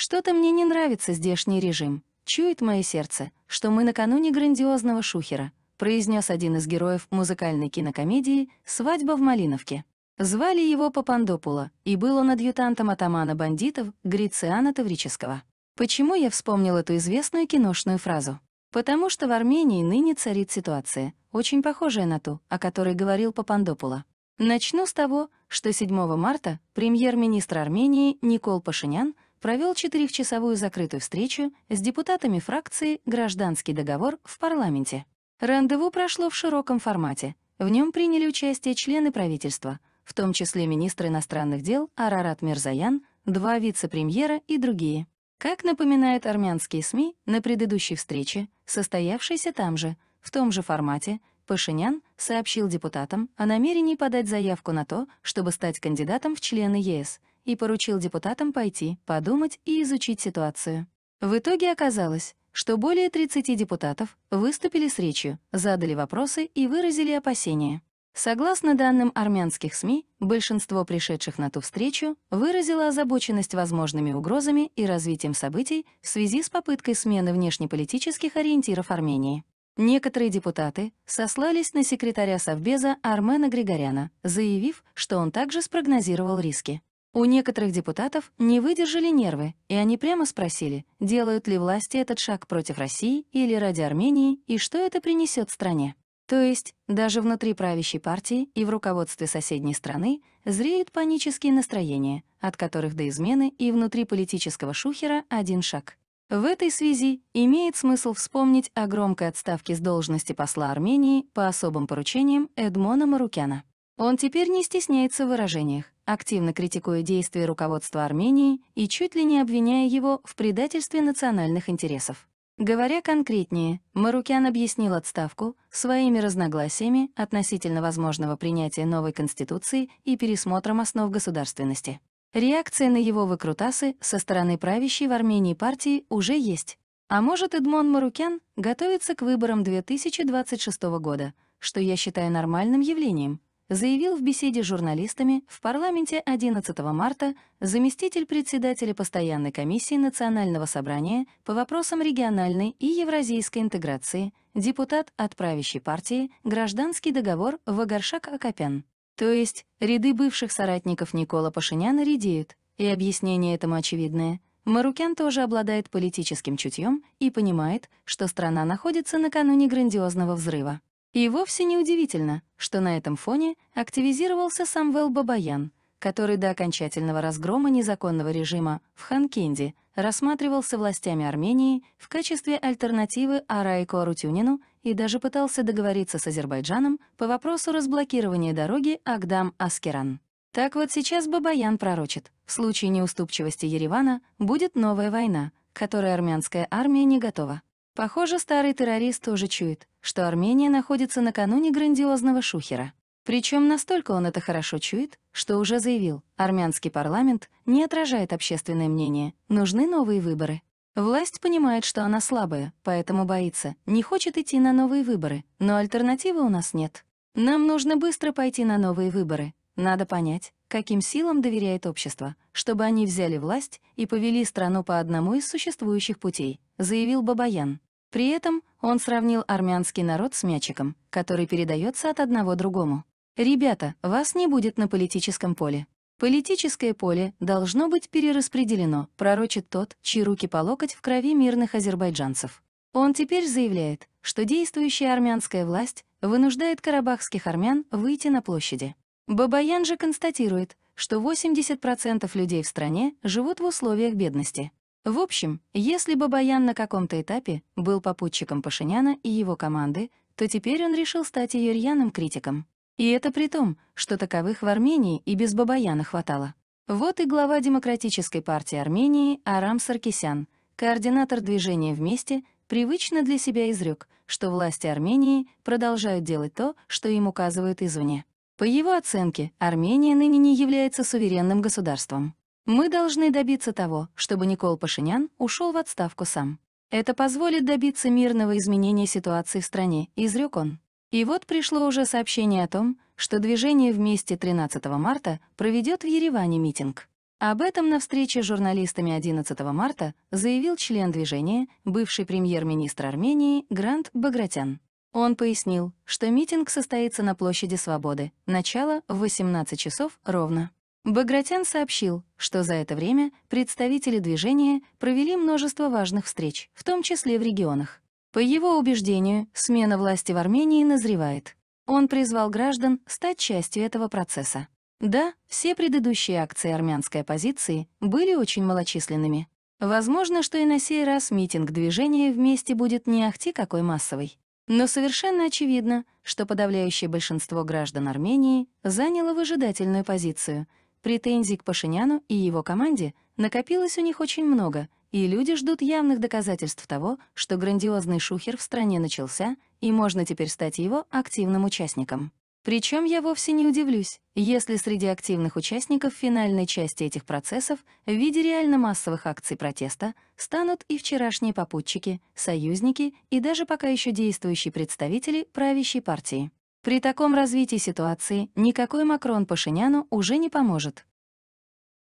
Что-то мне не нравится здешний режим. Чует мое сердце, что мы накануне грандиозного шухера, произнес один из героев музыкальной кинокомедии «Свадьба в Малиновке». Звали его Папандопула, и был он адъютантом атамана бандитов Грициана Таврического. Почему я вспомнил эту известную киношную фразу? Потому что в Армении ныне царит ситуация, очень похожая на ту, о которой говорил Папандопула. Начну с того, что 7 марта премьер-министр Армении Никол Пашинян – провел четырехчасовую закрытую встречу с депутатами фракции «Гражданский договор» в парламенте. Рандеву прошло в широком формате. В нем приняли участие члены правительства, в том числе министр иностранных дел Арарат Мирзаян, два вице-премьера и другие. Как напоминают армянские СМИ, на предыдущей встрече, состоявшейся там же, в том же формате, Пашинян сообщил депутатам о намерении подать заявку на то, чтобы стать кандидатом в члены ЕС и поручил депутатам пойти, подумать и изучить ситуацию. В итоге оказалось, что более 30 депутатов выступили с речью, задали вопросы и выразили опасения. Согласно данным армянских СМИ, большинство пришедших на ту встречу выразило озабоченность возможными угрозами и развитием событий в связи с попыткой смены внешнеполитических ориентиров Армении. Некоторые депутаты сослались на секретаря Совбеза Армена Григоряна, заявив, что он также спрогнозировал риски. У некоторых депутатов не выдержали нервы, и они прямо спросили, делают ли власти этот шаг против России или ради Армении, и что это принесет стране. То есть даже внутри правящей партии и в руководстве соседней страны зреют панические настроения, от которых до измены и внутри политического шухера один шаг. В этой связи имеет смысл вспомнить о громкой отставке с должности посла Армении по особым поручениям Эдмона Марукяна. Он теперь не стесняется в выражениях активно критикуя действия руководства Армении и чуть ли не обвиняя его в предательстве национальных интересов. Говоря конкретнее, Марукян объяснил отставку своими разногласиями относительно возможного принятия новой конституции и пересмотром основ государственности. Реакция на его выкрутасы со стороны правящей в Армении партии уже есть. А может, Эдмон Марукян готовится к выборам 2026 года, что я считаю нормальным явлением, заявил в беседе с журналистами в парламенте 11 марта заместитель председателя постоянной комиссии Национального собрания по вопросам региональной и евразийской интеграции, депутат от правящей партии «Гражданский договор» Вагаршак Акопян. То есть ряды бывших соратников Никола Пашиняна редеют, и объяснение этому очевидное. Марукян тоже обладает политическим чутьем и понимает, что страна находится накануне грандиозного взрыва. И вовсе не удивительно, что на этом фоне активизировался Самвел Бабаян, который до окончательного разгрома незаконного режима в Ханкенде рассматривался властями Армении в качестве альтернативы Арайку Арутюнину и даже пытался договориться с Азербайджаном по вопросу разблокирования дороги Агдам-Аскеран. Так вот сейчас Бабаян пророчит, в случае неуступчивости Еревана будет новая война, к которой армянская армия не готова. Похоже, старый террорист тоже чует, что Армения находится накануне грандиозного шухера. Причем настолько он это хорошо чует, что уже заявил, армянский парламент не отражает общественное мнение, нужны новые выборы. Власть понимает, что она слабая, поэтому боится, не хочет идти на новые выборы, но альтернативы у нас нет. Нам нужно быстро пойти на новые выборы. Надо понять, каким силам доверяет общество, чтобы они взяли власть и повели страну по одному из существующих путей, заявил Бабаян. При этом он сравнил армянский народ с мячиком, который передается от одного другому. «Ребята, вас не будет на политическом поле. Политическое поле должно быть перераспределено», пророчит тот, чьи руки по локоть в крови мирных азербайджанцев. Он теперь заявляет, что действующая армянская власть вынуждает карабахских армян выйти на площади. Бабаян же констатирует, что 80% людей в стране живут в условиях бедности. В общем, если бы Бабаян на каком-то этапе был попутчиком Пашиняна и его команды, то теперь он решил стать ее рьяным критиком. И это при том, что таковых в Армении и без Бабаяна хватало. Вот и глава Демократической партии Армении Арам Саркисян, координатор движения «Вместе», привычно для себя изрек, что власти Армении продолжают делать то, что им указывают извне. По его оценке, Армения ныне не является суверенным государством. Мы должны добиться того, чтобы Никол Пашинян ушел в отставку сам. Это позволит добиться мирного изменения ситуации в стране, изрек он. И вот пришло уже сообщение о том, что движение «Вместе» 13 марта проведет в Ереване митинг. Об этом на встрече с журналистами 11 марта заявил член движения, бывший премьер-министр Армении Грант Багратян. Он пояснил, что митинг состоится на площади Свободы, начало в 18 часов ровно. Багратян сообщил, что за это время представители движения провели множество важных встреч, в том числе в регионах. По его убеждению, смена власти в Армении назревает. Он призвал граждан стать частью этого процесса. Да, все предыдущие акции армянской оппозиции были очень малочисленными. Возможно, что и на сей раз митинг движения вместе будет не ахти какой массовый. Но совершенно очевидно, что подавляющее большинство граждан Армении заняло выжидательную позицию — Претензий к Пашиняну и его команде накопилось у них очень много, и люди ждут явных доказательств того, что грандиозный шухер в стране начался, и можно теперь стать его активным участником. Причем я вовсе не удивлюсь, если среди активных участников финальной части этих процессов в виде реально массовых акций протеста станут и вчерашние попутчики, союзники и даже пока еще действующие представители правящей партии. При таком развитии ситуации никакой Макрон Пашиняну уже не поможет.